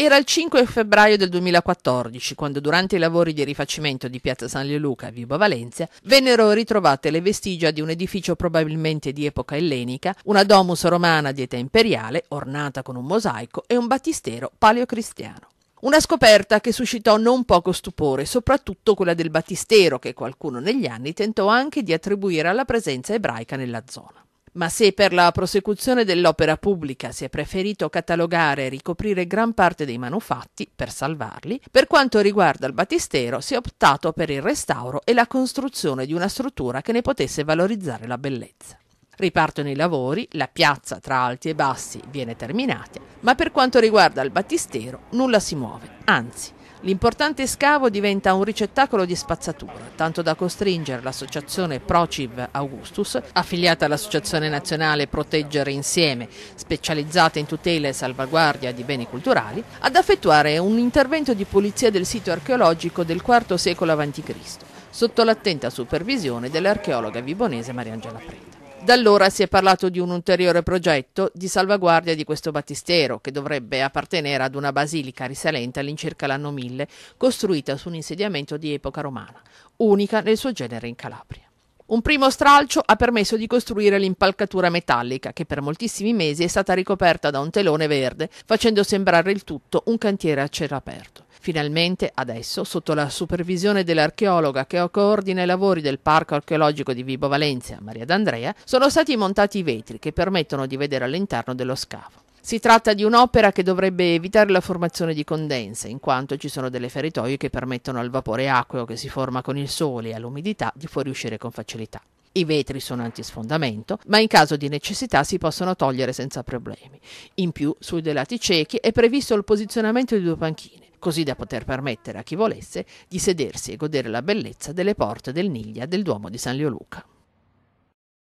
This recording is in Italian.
Era il 5 febbraio del 2014 quando durante i lavori di rifacimento di Piazza San Leoluca a Vibo Valencia vennero ritrovate le vestigia di un edificio probabilmente di epoca ellenica, una domus romana di età imperiale ornata con un mosaico e un battistero paleocristiano. Una scoperta che suscitò non poco stupore, soprattutto quella del battistero che qualcuno negli anni tentò anche di attribuire alla presenza ebraica nella zona ma se per la prosecuzione dell'opera pubblica si è preferito catalogare e ricoprire gran parte dei manufatti per salvarli, per quanto riguarda il battistero si è optato per il restauro e la costruzione di una struttura che ne potesse valorizzare la bellezza. Ripartono i lavori, la piazza tra alti e bassi viene terminata, ma per quanto riguarda il battistero nulla si muove, anzi L'importante scavo diventa un ricettacolo di spazzatura, tanto da costringere l'associazione Prociv Augustus, affiliata all'Associazione Nazionale Proteggere Insieme, specializzata in tutela e salvaguardia di beni culturali, ad effettuare un intervento di pulizia del sito archeologico del IV secolo a.C., sotto l'attenta supervisione dell'archeologa vibonese Mariangela Preta. Da allora si è parlato di un ulteriore progetto di salvaguardia di questo battistero, che dovrebbe appartenere ad una basilica risalente all'incirca l'anno 1000, costruita su un insediamento di epoca romana, unica nel suo genere in Calabria. Un primo stralcio ha permesso di costruire l'impalcatura metallica, che per moltissimi mesi è stata ricoperta da un telone verde, facendo sembrare il tutto un cantiere a cielo aperto. Finalmente, adesso, sotto la supervisione dell'archeologa che coordina i lavori del Parco archeologico di Vibo Valencia, Maria D'Andrea, sono stati montati i vetri che permettono di vedere all'interno dello scavo. Si tratta di un'opera che dovrebbe evitare la formazione di condensa, in quanto ci sono delle feritoie che permettono al vapore acqueo che si forma con il sole e all'umidità di fuoriuscire con facilità. I vetri sono antisfondamento, ma in caso di necessità si possono togliere senza problemi. In più, sui due lati ciechi è previsto il posizionamento di due panchine così da poter permettere a chi volesse di sedersi e godere la bellezza delle porte del Niglia del Duomo di San Leoluca.